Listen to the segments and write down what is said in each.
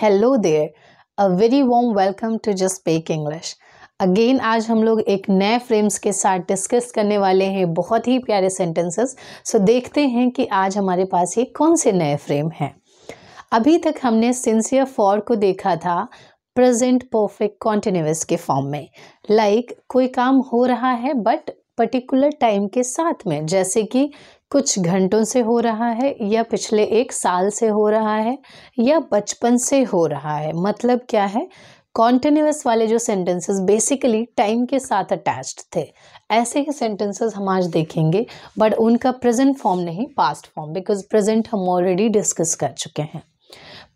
Hello there a very warm welcome to just speak English again आज हम लोग एक नए फ्रेम्स के साथ डिस्कस करने वाले हैं बहुत ही प्यारे सेंटेंसेस सो so, देखते हैं कि आज हमारे पास ये कौन से नए फ्रेम हैं अभी तक हमने सिंसियर फॉर को देखा था प्रेजेंट परफेक्ट कॉन्टिन्यूस के फॉर्म में लाइक like, कोई काम हो रहा है बट पर्टिकुलर टाइम के साथ में जैसे कि कुछ घंटों से हो रहा है या पिछले एक साल से हो रहा है या बचपन से हो रहा है मतलब क्या है कॉन्टिन्यूस वाले जो सेंटेंसेस बेसिकली टाइम के साथ अटैच्ड थे ऐसे ही सेंटेंसेस हम आज देखेंगे बट उनका प्रेजेंट फॉर्म नहीं पास्ट फॉर्म बिकॉज प्रेजेंट हम ऑलरेडी डिस्कस कर चुके हैं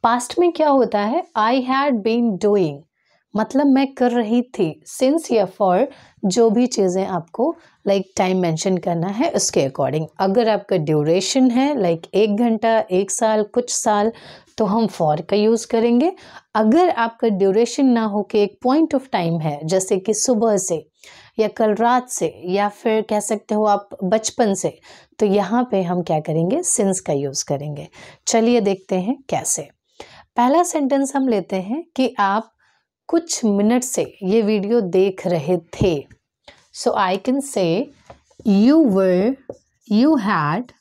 पास्ट में क्या होता है आई हैड बीन डूइंग मतलब मैं कर रही थी सिंस या फॉर जो भी चीज़ें आपको लाइक टाइम मेंशन करना है उसके अकॉर्डिंग अगर आपका ड्यूरेशन है लाइक like एक घंटा एक साल कुछ साल तो हम फॉर का यूज़ करेंगे अगर आपका ड्यूरेशन ना हो के एक पॉइंट ऑफ टाइम है जैसे कि सुबह से या कल रात से या फिर कह सकते हो आप बचपन से तो यहाँ पे हम क्या करेंगे सिंस का यूज़ करेंगे चलिए देखते हैं कैसे पहला सेंटेंस हम लेते हैं कि आप कुछ मिनट से ये वीडियो देख रहे थे so I can say you were you had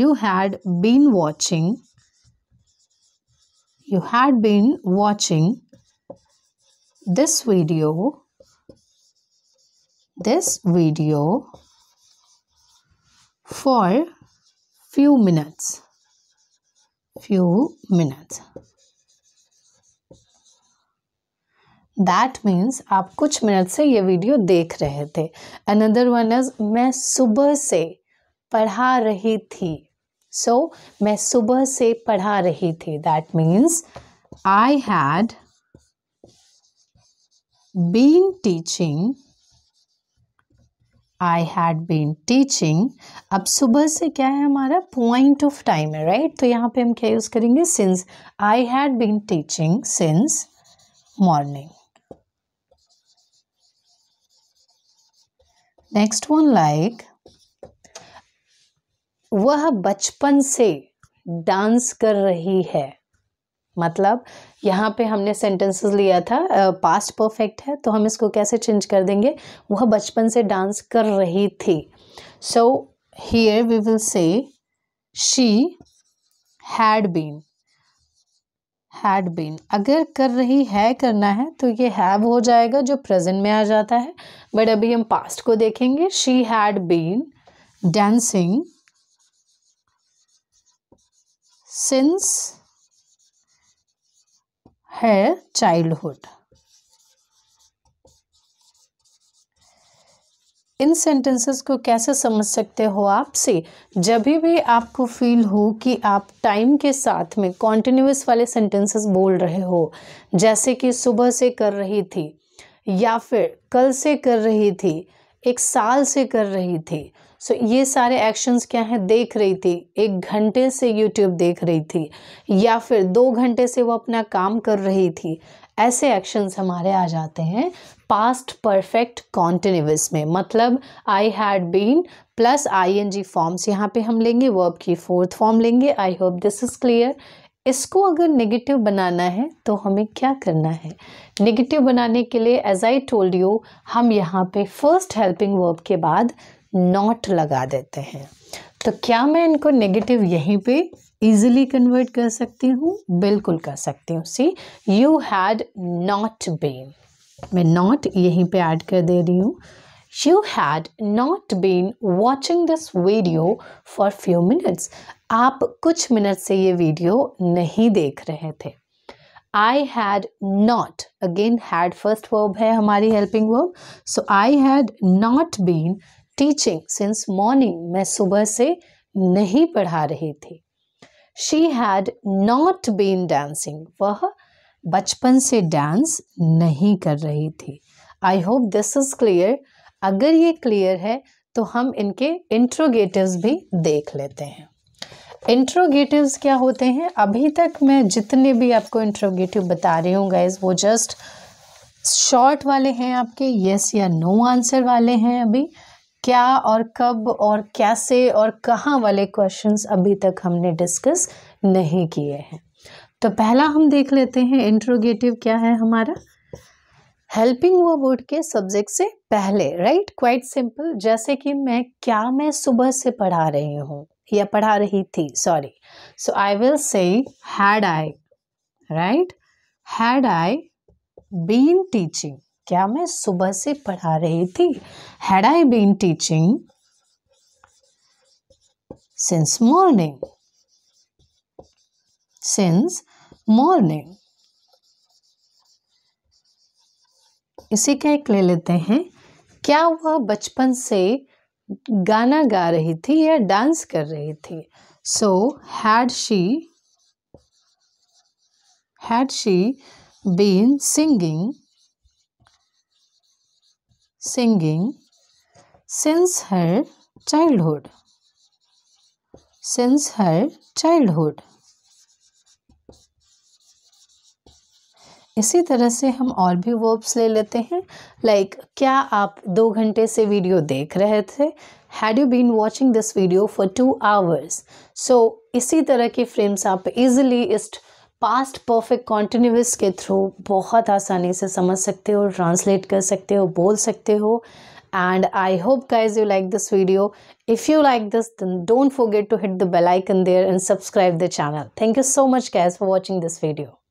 you had been watching you had been watching this video this video for few minutes few minutes that means आप कुछ मिनट से ये वीडियो देख रहे थे अनदर वन इज मैं सुबह से पढ़ा रही थी सो so, मैं सुबह से पढ़ा रही थी that means I had been teaching I had been teaching अब सुबह से क्या है हमारा पॉइंट ऑफ टाइम है राइट right? तो यहाँ पे हम क्या यूज़ करेंगे since I had been teaching since morning next one like वह बचपन से डांस कर रही है मतलब यहाँ पे हमने सेंटेंसेस लिया था पास्ट uh, परफेक्ट है तो हम इसको कैसे चेंज कर देंगे वह बचपन से डांस कर रही थी so here we will say she had been had been अगर कर रही है करना है तो ये हैव हो जाएगा जो प्रेजेंट में आ जाता है बट अभी हम पास्ट को देखेंगे she had been dancing since her childhood इन सेंटेंसेस को कैसे समझ सकते हो आप से जब भी आपको फील हो कि आप टाइम के साथ में कॉन्टिन्यूस वाले सेंटेंसेस बोल रहे हो जैसे कि सुबह से कर रही थी या फिर कल से कर रही थी एक साल से कर रही थी सो so, ये सारे एक्शंस क्या हैं देख रही थी एक घंटे से यूट्यूब देख रही थी या फिर दो घंटे से वो अपना काम कर रही थी ऐसे एक्शंस हमारे आ जाते हैं पास्ट परफेक्ट कॉन्टिन्यूस में मतलब I had been plus I N G forms यहाँ पे हम लेंगे वर्ब की फोर्थ फॉर्म लेंगे I hope this is clear इसको अगर नेगेटिव बनाना है तो हमें क्या करना है नेगेटिव बनाने के लिए एज आई टोल्ड यू हम यहाँ पे फर्स्ट हेल्पिंग वर्ब के बाद नॉट लगा देते हैं तो क्या मैं इनको नेगेटिव यहीं पे इजीली कन्वर्ट कर सकती हूँ बिल्कुल कर सकती हूँ see you had not been मैं नॉट यहीं पे ऐड कर दे रही हूँ you had not been watching this video for few minutes aap kuch minutes se ye video nahi dekh rahe i had not again had first verb hai hamari helping verb so i had not been teaching since morning main subah se nahi padha rahi thi she had not been dancing vah bachpan se dance nahi kar rahi thi i hope this is clear अगर ये clear है तो हम इनके इंट्रोगेटिव्स भी देख लेते हैं इंट्रोगेटिव्स क्या होते हैं अभी तक मैं जितने भी आपको इंट्रोगेटिव बता रही हूँ गाइज वो जस्ट शॉर्ट वाले हैं आपके येस या नो आंसर वाले हैं अभी क्या और कब और कैसे और कहाँ वाले क्वेश्चंस अभी तक हमने डिस्कस नहीं किए हैं तो पहला हम देख लेते हैं इंट्रोगेटिव क्या है हमारा हेल्पिंग वो वर्ड के सब्जेक्ट से पहले राइट क्वाइट सिंपल जैसे कि मैं क्या मैं सुबह से पढ़ा रही हूँ या पढ़ा रही थी sorry so I will say had I right had I been teaching क्या मैं सुबह से पढ़ा रही थी had I been teaching since morning since morning इसी का एक ले लेते हैं क्या वह बचपन से गाना गा रही थी या डांस कर रही थी so had she had she been singing singing since her childhood since her childhood इसी तरह से हम और भी वर्ब्स ले लेते हैं लाइक like, क्या आप दो घंटे से वीडियो देख रहे थे had you been watching this video for two hours so इसी तरह के फ्रेम्स आप इजिली इस पास्ट परफेक्ट कॉन्टिन्यूस के थ्रू बहुत आसानी से समझ सकते हो ट्रांसलेट कर सकते हो बोल सकते हो and I hope guys you like this video if you like this don't forget to hit the bell icon there and subscribe the channel thank you so much guys for watching this video